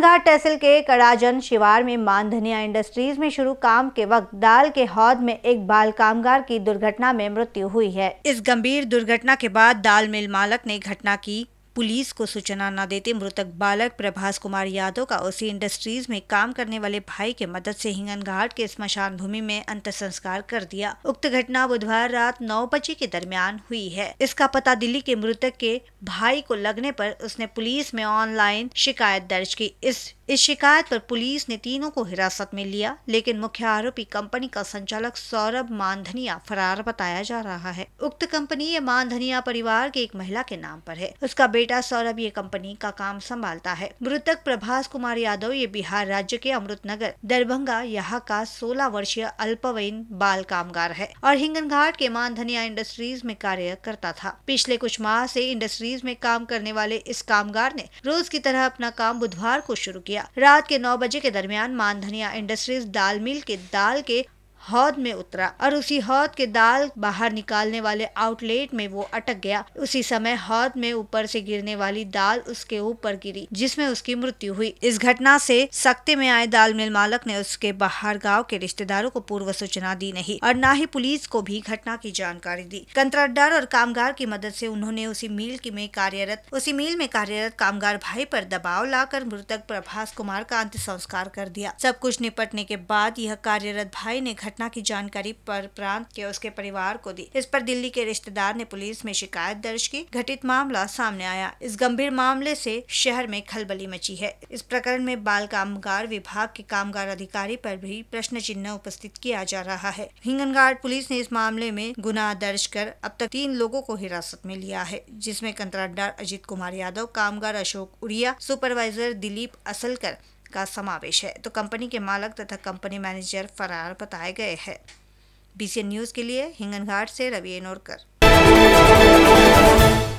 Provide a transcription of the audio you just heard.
नंदघाट तहसील के कड़ाजन शिवार में मानधनिया इंडस्ट्रीज में शुरू काम के वक्त दाल के हौद में एक बाल कामगार की दुर्घटना में मृत्यु हुई है इस गंभीर दुर्घटना के बाद दाल मिल मालक ने घटना की पुलिस को सूचना न देते मृतक बालक प्रभास कुमार यादव का उसी इंडस्ट्रीज में काम करने वाले भाई के मदद से हिंगन घाट के स्मशान भूमि में अंत संस्कार कर दिया उक्त घटना बुधवार रात नौ बजे के दरमियान हुई है इसका पता दिल्ली के मृतक के भाई को लगने पर उसने पुलिस में ऑनलाइन शिकायत दर्ज की इस इस शिकायत पर पुलिस ने तीनों को हिरासत में लिया लेकिन मुख्य आरोपी कंपनी का संचालक सौरभ मानधनिया फरार बताया जा रहा है उक्त कंपनी ये मानधनिया परिवार के एक महिला के नाम पर है उसका बेटा बेटा सौरभ ये कंपनी का काम संभालता है मृतक प्रभास कुमार यादव ये बिहार राज्य के अमृत नगर दरभंगा यहाँ का सोलह वर्षीय अल्पवयीन बाल कामगार है और हिंगनघाट के मानधनिया इंडस्ट्रीज में कार्य करता था पिछले कुछ माह से इंडस्ट्रीज में काम करने वाले इस कामगार ने रोज की तरह अपना काम बुधवार को शुरू किया रात के नौ बजे के दरमियान मानधनिया इंडस्ट्रीज दाल मिल के दाल के हौद में उतरा और उसी हौद के दाल बाहर निकालने वाले आउटलेट में वो अटक गया उसी समय हौद में ऊपर से गिरने वाली दाल उसके ऊपर गिरी जिसमें उसकी मृत्यु हुई इस घटना से सख्ती में आए दाल मिल मालक ने उसके बाहर गांव के रिश्तेदारों को पूर्व सूचना दी नहीं और न ही पुलिस को भी घटना की जानकारी दी कंत्राटदार और कामगार की मदद से उन्होंने उसी मिल की में कार्यरत उसी मिल में कार्यरत कामगार भाई पर दबाव लाकर मृतक प्रभास कुमार का अंत संस्कार कर दिया सब कुछ निपटने के बाद यह कार्यरत भाई ने घटना की जानकारी पर प्रांत के उसके परिवार को दी इस पर दिल्ली के रिश्तेदार ने पुलिस में शिकायत दर्ज की घटित मामला सामने आया इस गंभीर मामले से शहर में खलबली मची है इस प्रकरण में बाल कामगार विभाग के कामगार अधिकारी पर भी प्रश्न चिन्ह उपस्थित किया जा रहा है हिंगनगार पुलिस ने इस मामले में गुना दर्ज कर अब तक तीन लोगों को हिरासत में लिया है जिसमें कंत्राटदार अजीत कुमार यादव कामगार अशोक उड़िया सुपरवाइजर दिलीप असलकर का समावेश है तो कंपनी के मालक तथा कंपनी मैनेजर फरार बताए गए हैं बीसीएन न्यूज़ के लिए हिंगनघाट से रवि एनोरकर